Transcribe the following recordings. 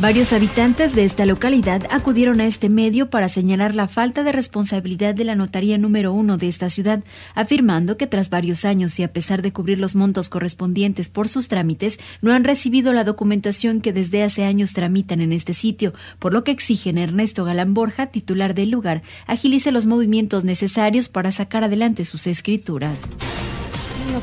Varios habitantes de esta localidad acudieron a este medio para señalar la falta de responsabilidad de la notaría número uno de esta ciudad, afirmando que tras varios años y a pesar de cubrir los montos correspondientes por sus trámites, no han recibido la documentación que desde hace años tramitan en este sitio, por lo que exigen a Ernesto Galamborja, titular del lugar, agilice los movimientos necesarios para sacar adelante sus escrituras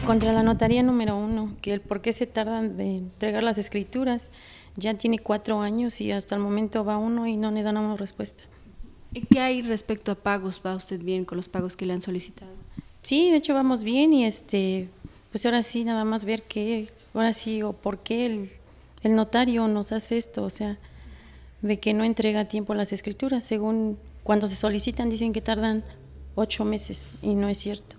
contra la notaría número uno, que el por qué se tardan de entregar las escrituras, ya tiene cuatro años y hasta el momento va uno y no le dan una respuesta. ¿Qué hay respecto a pagos? ¿Va usted bien con los pagos que le han solicitado? Sí, de hecho vamos bien y este, pues ahora sí, nada más ver qué, ahora sí, o por qué el, el notario nos hace esto, o sea, de que no entrega a tiempo las escrituras, según cuando se solicitan dicen que tardan ocho meses y no es cierto.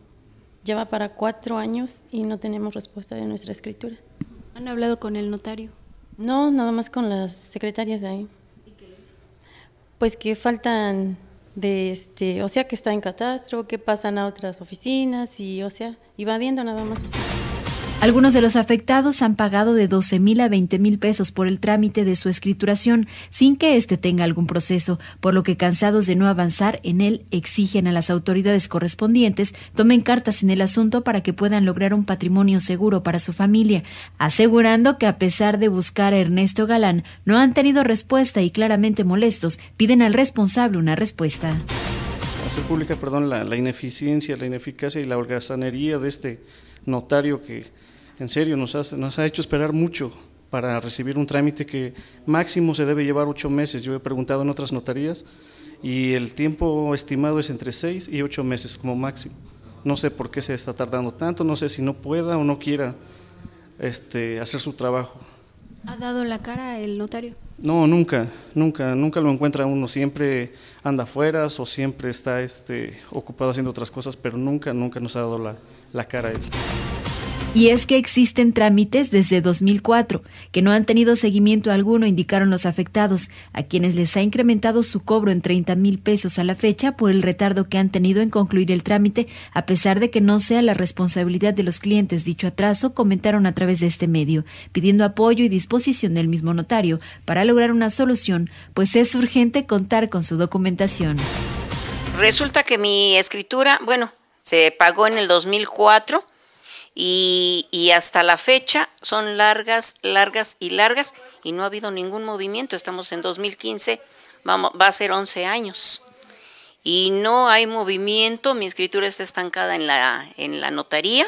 Lleva para cuatro años y no tenemos respuesta de nuestra escritura. ¿Han hablado con el notario? No, nada más con las secretarias de ahí. ¿Y qué Pues que faltan de este, o sea, que está en catastro, que pasan a otras oficinas y, o sea, invadiendo nada más. Así. Algunos de los afectados han pagado de 12 mil a 20 mil pesos por el trámite de su escrituración sin que éste tenga algún proceso, por lo que cansados de no avanzar en él exigen a las autoridades correspondientes tomen cartas en el asunto para que puedan lograr un patrimonio seguro para su familia, asegurando que a pesar de buscar a Ernesto Galán no han tenido respuesta y claramente molestos piden al responsable una respuesta pública, perdón, la, ineficiencia, la ineficacia y la holgazanería de este notario que en serio nos, nos ha hecho esperar mucho para recibir un trámite que máximo se debe llevar ocho meses. Yo he preguntado en otras notarías y el tiempo estimado es entre seis y ocho meses como máximo. No sé por qué se está tardando tanto, no sé si no pueda o no quiera este, hacer su trabajo. ¿Ha dado la cara el notario? No, nunca, nunca, nunca lo encuentra uno. Siempre anda afuera o siempre está este, ocupado haciendo otras cosas, pero nunca, nunca nos ha dado la, la cara a él. Y es que existen trámites desde 2004 que no han tenido seguimiento alguno, indicaron los afectados, a quienes les ha incrementado su cobro en 30 mil pesos a la fecha por el retardo que han tenido en concluir el trámite, a pesar de que no sea la responsabilidad de los clientes dicho atraso, comentaron a través de este medio, pidiendo apoyo y disposición del mismo notario para lograr una solución, pues es urgente contar con su documentación. Resulta que mi escritura, bueno, se pagó en el 2004 y, hasta la fecha son largas, largas y largas y no ha habido ningún movimiento. Estamos en 2015, vamos, va a ser 11 años y no hay movimiento. Mi escritura está estancada en la, en la notaría.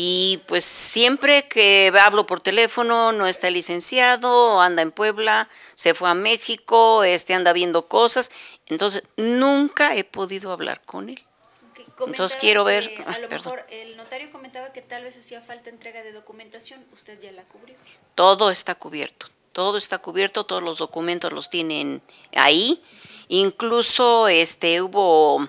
Y pues siempre que hablo por teléfono, no está licenciado, anda en Puebla, se fue a México, este anda viendo cosas. Entonces, nunca he podido hablar con él. Entonces quiero ver... a lo mejor el notario comentaba que tal vez hacía falta entrega de documentación, usted ya la cubrió. Todo está cubierto, todo está cubierto, todos los documentos los tienen ahí. Incluso este hubo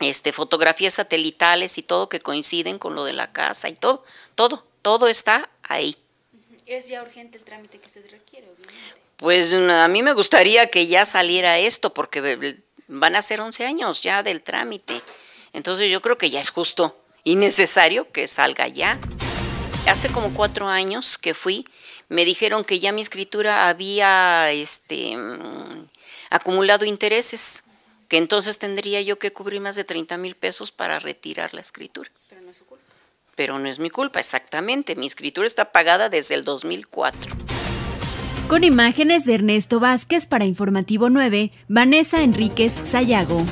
este fotografías satelitales y todo que coinciden con lo de la casa y todo, todo, todo está ahí. Es ya urgente el trámite que usted requiere, obviamente. Pues mm, a mí me gustaría que ya saliera esto porque eh, van a ser 11 años ya del trámite. Entonces yo creo que ya es justo y necesario que salga ya. Hace como cuatro años que fui, me dijeron que ya mi escritura había este, mm, acumulado intereses, que entonces tendría yo que cubrir más de 30 mil pesos para retirar la escritura. Pero no es su culpa. Pero no es mi culpa, exactamente. Mi escritura está pagada desde el 2004. Con imágenes de Ernesto Vázquez para Informativo 9, Vanessa Enríquez Sayago.